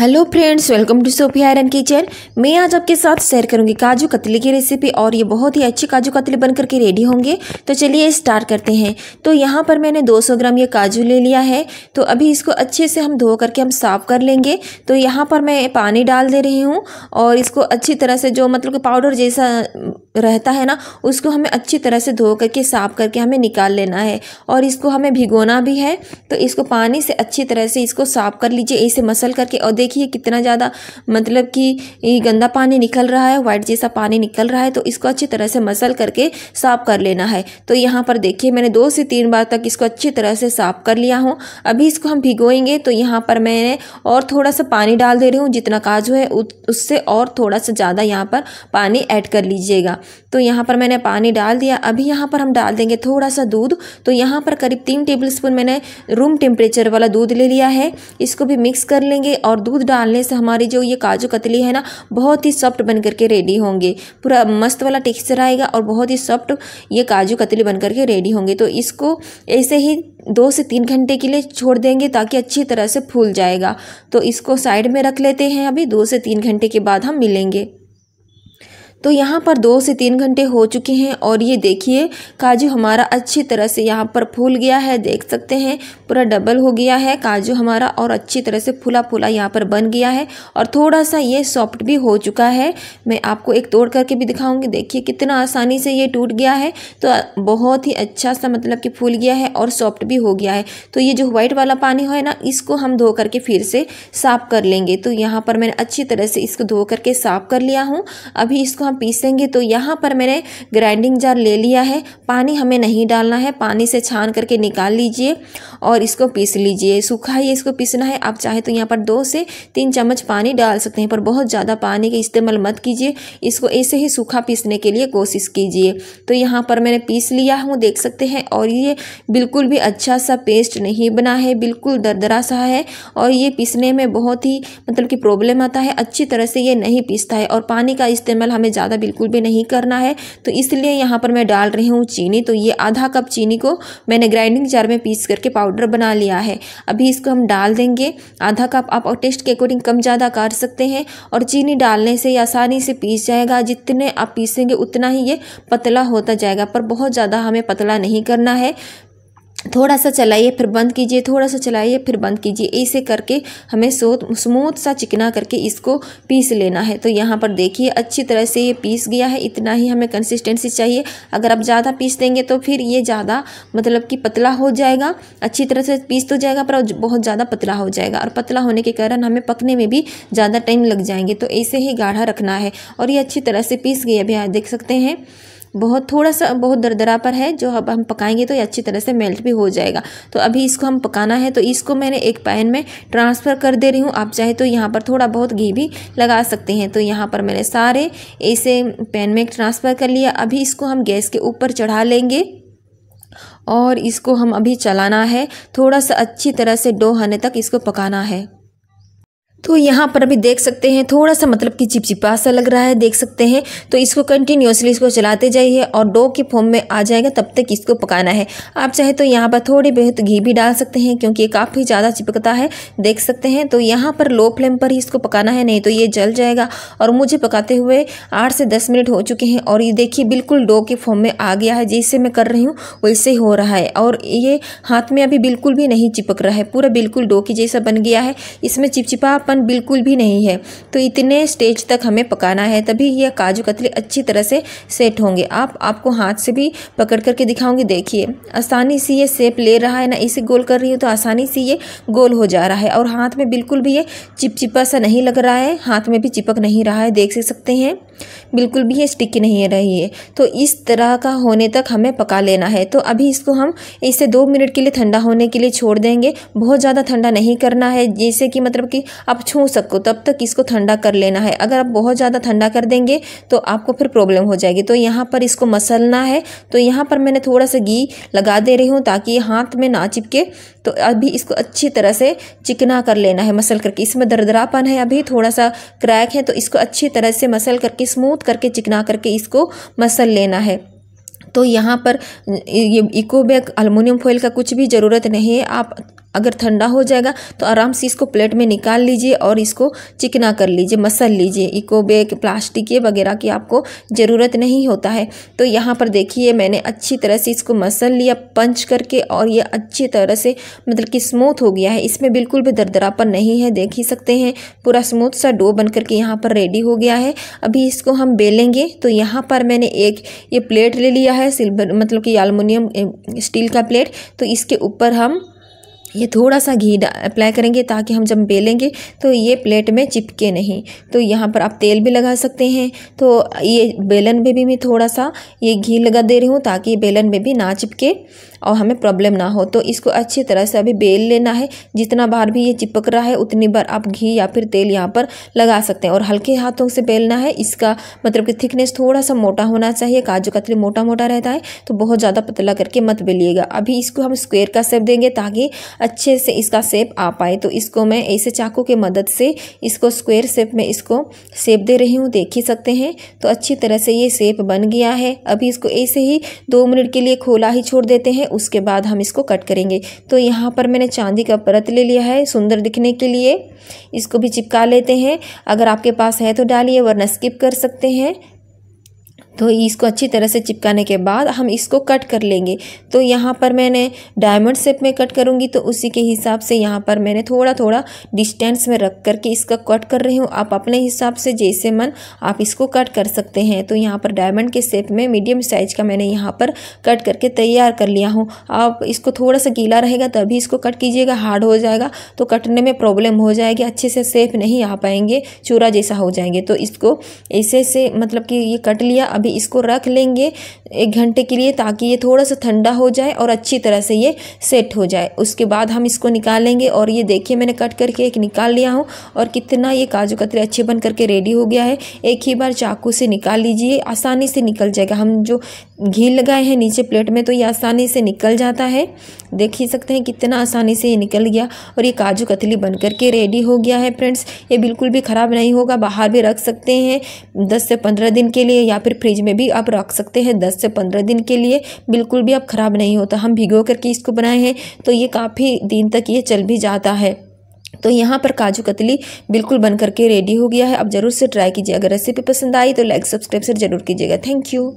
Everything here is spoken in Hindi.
hello friends welcome to Sophie iron kitchen मैं आज आपके साथ शेयर करूंगी काजू कतली की रेसिपी और ये बहुत ही अच्छी काजू कतली बनकर के रेडी होंगे तो चलिए स्टार्ट करते हैं तो यहाँ पर मैंने 200 ग्राम ये काजू ले लिया है तो अभी इसको अच्छे से हम धो करके हम साफ़ कर लेंगे तो यहाँ पर मैं पानी डाल दे रही हूँ और इसको अच्छी तरह से जो मतलब कि पाउडर जैसा रहता है ना उसको हमें अच्छी तरह से धो करके साफ़ करके हमें निकाल लेना है और इसको हमें भिगोना भी है तो इसको पानी से अच्छी तरह से इसको साफ़ कर लीजिए इसे मसल करके और देखिए कितना ज़्यादा मतलब कि गंदा पानी निकल रहा है वाइट जैसा पानी निकल रहा है तो इसको अच्छी तरह से मसल करके साफ़ कर लेना है तो यहाँ पर देखिए मैंने दो से तीन बार तक इसको अच्छी तरह से साफ़ कर लिया हूँ अभी इसको हम भिगोएंगे तो यहाँ पर मैंने और थोड़ा सा पानी डाल दे रही हूँ जितना काजू है उससे और थोड़ा सा ज़्यादा यहाँ पर पानी ऐड कर लीजिएगा तो यहाँ पर मैंने पानी डाल दिया अभी यहाँ पर हम डाल देंगे थोड़ा सा दूध तो यहाँ पर करीब तीन टेबल स्पून मैंने रूम टेम्परेचर वाला दूध ले लिया है इसको भी मिक्स कर लेंगे और दूध डालने से हमारी जो ये काजू कतली है ना बहुत ही सॉफ्ट बन करके रेडी होंगे पूरा मस्त वाला टेक्स्चर आएगा और बहुत ही सॉफ्ट ये काजू कतली बन करके रेडी होंगे तो इसको ऐसे ही दो से तीन घंटे के लिए छोड़ देंगे ताकि अच्छी तरह से फूल जाएगा तो इसको साइड में रख लेते हैं अभी दो से तीन घंटे के बाद हम मिलेंगे तो यहाँ पर दो से तीन घंटे हो चुके हैं और ये देखिए काजू हमारा अच्छी तरह से यहाँ पर फूल गया है देख सकते हैं पूरा डबल हो गया है काजू हमारा और अच्छी तरह से फूला फूला यहाँ पर बन गया है और थोड़ा सा ये सॉफ्ट भी हो चुका है मैं आपको एक तोड़ करके भी दिखाऊँगी देखिए कितना आसानी से ये टूट गया है तो बहुत ही अच्छा सा मतलब कि फूल गया है और सॉफ्ट भी हो गया है तो ये जो व्हाइट वाला पानी है ना इसको हम धो करके फिर से साफ़ कर लेंगे तो यहाँ पर मैंने अच्छी तरह से इसको धो करके साफ़ कर लिया हूँ अभी इसको हम पीसेंगे तो यहाँ पर मैंने ग्राइंडिंग जार ले लिया है पानी हमें नहीं डालना है पानी से छान करके निकाल लीजिए और इसको पीस लीजिए सूखा ही इसको पीसना है आप चाहे तो यहाँ पर दो से तीन चम्मच पानी डाल सकते हैं पर बहुत ज़्यादा पानी का इस्तेमाल मत कीजिए इसको ऐसे ही सूखा पीसने के लिए कोशिश कीजिए तो यहाँ पर मैंने पीस लिया हूँ देख सकते हैं और ये बिल्कुल भी अच्छा सा पेस्ट नहीं बना है बिल्कुल दरदरा सा है और ये पीसने में बहुत ही मतलब कि प्रॉब्लम आता है अच्छी तरह से ये नहीं पीसता है और पानी का इस्तेमाल हमें ज़्यादा बिल्कुल भी नहीं करना है तो इसलिए यहाँ पर मैं डाल रही हूँ चीनी तो ये आधा कप चीनी को मैंने ग्राइंडिंग जार में पीस करके पाउडर बना लिया है अभी इसको हम डाल देंगे आधा कप आप टेस्ट के अकॉर्डिंग कम ज़्यादा कर सकते हैं और चीनी डालने से आसानी से पीस जाएगा जितने आप पीसेंगे उतना ही ये पतला होता जाएगा पर बहुत ज़्यादा हमें पतला नहीं करना है थोड़ा सा चलाइए फिर बंद कीजिए थोड़ा सा चलाइए फिर बंद कीजिए ऐसे करके हमें सोत स्मूथ सा चिकना करके इसको पीस लेना है तो यहाँ पर देखिए अच्छी तरह से ये पीस गया है इतना ही हमें कंसिस्टेंसी चाहिए अगर आप ज़्यादा पीस देंगे तो फिर ये ज़्यादा मतलब कि पतला हो जाएगा अच्छी तरह से पीस तो जाएगा पर बहुत ज़्यादा पतला हो जाएगा और पतला होने के कारण हमें पकने में भी ज़्यादा टाइम लग जाएंगे तो ऐसे ही गाढ़ा रखना है और ये अच्छी तरह से पीस गया भी देख सकते हैं बहुत थोड़ा सा बहुत दरदरा पर है जो अब हम पकाएंगे तो ये अच्छी तरह से मेल्ट भी हो जाएगा तो अभी इसको हम पकाना है तो इसको मैंने एक पैन में ट्रांसफ़र कर दे रही हूँ आप चाहे तो यहाँ पर थोड़ा बहुत घी भी लगा सकते हैं तो यहाँ पर मैंने सारे ऐसे पैन में ट्रांसफ़र कर लिया अभी इसको हम गैस के ऊपर चढ़ा लेंगे और इसको हम अभी चलाना है थोड़ा सा अच्छी तरह से डो होने तक इसको पकाना है तो यहाँ पर अभी देख सकते हैं थोड़ा सा मतलब कि चिपचिपा सा लग रहा है देख सकते हैं तो इसको कंटिन्यूसली इसको चलाते जाइए और डो के फॉर्म में आ जाएगा तब तक इसको पकाना है आप चाहे तो यहाँ पर थोड़ी बहुत घी भी डाल सकते हैं क्योंकि ये काफ़ी ज़्यादा चिपकता है देख सकते हैं तो यहाँ पर लो फ्लेम पर ही इसको पकाना है नहीं तो ये जल जाएगा और मुझे पकाते हुए आठ से दस मिनट हो चुके हैं और ये देखिए बिल्कुल डो के फॉर्म में आ गया है जैसे मैं कर रही हूँ वैसे ही हो रहा है और ये हाथ में अभी बिल्कुल भी नहीं चिपक रहा है पूरा बिल्कुल डो के जैसा बन गया है इसमें चिपचिपा कच्चापन बिल्कुल भी नहीं है तो इतने स्टेज तक हमें पकाना है तभी यह काजू कतली अच्छी तरह से सेट होंगे आप आपको हाथ से भी पकड़ करके दिखाऊंगी देखिए आसानी से ये सेप ले रहा है ना इसे गोल कर रही हूँ तो आसानी से ये गोल हो जा रहा है और हाथ में बिल्कुल भी ये चिपचिपा सा नहीं लग रहा है हाथ में भी चिपक नहीं रहा है देख सकते हैं बिल्कुल भी ये स्टिकी नहीं रही है तो इस तरह का होने तक हमें पका लेना है तो अभी इसको हम इसे दो मिनट के लिए ठंडा होने के लिए छोड़ देंगे बहुत ज़्यादा ठंडा नहीं करना है जैसे कि मतलब कि आप छू सको तब तक इसको ठंडा कर लेना है अगर आप बहुत ज़्यादा ठंडा कर देंगे तो आपको फिर प्रॉब्लम हो जाएगी तो यहाँ पर इसको मसलना है तो यहाँ पर मैंने थोड़ा सा घी लगा दे रही हूँ ताकि हाथ में ना चिपके तो अभी इसको अच्छी तरह से चिकना कर लेना है मसल करके इसमें दरदरापन है अभी थोड़ा सा क्रैक है तो इसको अच्छी तरह से मसल करके स्मूथ करके चिकना करके इसको मसल लेना है तो यहाँ पर ये इकोबैग बैग अलमोनियम का कुछ भी ज़रूरत नहीं है आप अगर ठंडा हो जाएगा तो आराम से इसको प्लेट में निकाल लीजिए और इसको चिकना कर लीजिए मसल लीजिए इको प्लास्टिक ये वगैरह की आपको ज़रूरत नहीं होता है तो यहाँ पर देखिए मैंने अच्छी तरह से इसको मसल लिया पंच करके और ये अच्छी तरह से मतलब कि स्मूथ हो गया है इसमें बिल्कुल भी दरदरापन नहीं है देख ही सकते हैं पूरा स्मूथ सा डो बन करके यहाँ पर रेडी हो गया है अभी इसको हम बेलेंगे तो यहाँ पर मैंने एक ये प्लेट ले लिया है सिल्वर मतलब कि अलमोनियम स्टील का प्लेट तो इसके ऊपर हम ये थोड़ा सा घी अप्लाई करेंगे ताकि हम जब बेलेंगे तो ये प्लेट में चिपके नहीं तो यहाँ पर आप तेल भी लगा सकते हैं तो ये बेलन में भी मैं थोड़ा सा ये घी लगा दे रही हूँ ताकि बेलन में भी ना चिपके और हमें प्रॉब्लम ना हो तो इसको अच्छी तरह से अभी बेल लेना है जितना बार भी ये चिपक रहा है उतनी बार आप घी या फिर तेल यहाँ पर लगा सकते हैं और हल्के हाथों से बेलना है इसका मतलब कि थिकनेस थोड़ा सा मोटा होना चाहिए काजू कतली मोटा मोटा रहता है तो बहुत ज़्यादा पतला करके मत बेलिएगा अभी इसको हम स्क्वेयर का सेप देंगे ताकि अच्छे से इसका सेप आ पाए तो इसको मैं ऐसे चाकू की मदद से इसको स्क्वेयर सेप में इसको सेप दे रही हूँ देख ही सकते हैं तो अच्छी तरह से ये सेप बन गया है अभी इसको ऐसे ही दो मिनट के लिए खोला ही छोड़ देते हैं उसके बाद हम इसको कट करेंगे तो यहाँ पर मैंने चांदी का परत ले लिया है सुंदर दिखने के लिए इसको भी चिपका लेते हैं अगर आपके पास है तो डालिए वरना स्किप कर सकते हैं तो इसको अच्छी तरह से चिपकाने के बाद हम इसको कट कर लेंगे तो यहाँ पर मैंने डायमंड शेप में कट करूँगी तो उसी के हिसाब से यहाँ पर मैंने थोड़ा थोड़ा डिस्टेंस में रख करके इसका कट कर रही हूँ आप अपने हिसाब से जैसे मन आप इसको कट कर सकते हैं तो यहाँ पर डायमंड के शेप में मीडियम साइज का मैंने यहाँ पर कट करके तैयार कर लिया हूँ आप इसको थोड़ा सा गीला रहेगा तभी इसको कट कीजिएगा हार्ड हो जाएगा तो कटने में प्रॉब्लम हो जाएगी अच्छे से सेफ नहीं आ पाएंगे चूरा जैसा हो जाएंगे तो इसको ऐसे से मतलब कि ये कट लिया अभी अभी इसको रख लेंगे एक घंटे के लिए ताकि ये थोड़ा सा ठंडा हो जाए और अच्छी तरह से ये सेट हो जाए उसके बाद हम इसको निकालेंगे और ये देखिए मैंने कट करके एक निकाल लिया हूँ और कितना ये काजू कतरे अच्छे बन करके रेडी हो गया है एक ही बार चाकू से निकाल लीजिए आसानी से निकल जाएगा हम जो घी लगाए हैं नीचे प्लेट में तो ये आसानी से निकल जाता है देख ही सकते हैं कितना आसानी से ये निकल गया और ये काजू कतली बन करके रेडी हो गया है फ्रेंड्स ये बिल्कुल भी ख़राब नहीं होगा बाहर भी रख सकते हैं दस से पंद्रह दिन के लिए या फिर फ्रिज में भी आप रख सकते हैं दस से पंद्रह दिन के लिए बिल्कुल भी आप ख़राब नहीं होता हम भिगो करके इसको बनाए हैं तो ये काफ़ी दिन तक ये चल भी जाता है तो यहाँ पर काजू कतली बिल्कुल बन करके रेडी हो गया है आप ज़रूर से ट्राई कीजिए अगर रेसिपी पसंद आई तो लाइक सब्सक्राइब से ज़रूर कीजिएगा थैंक यू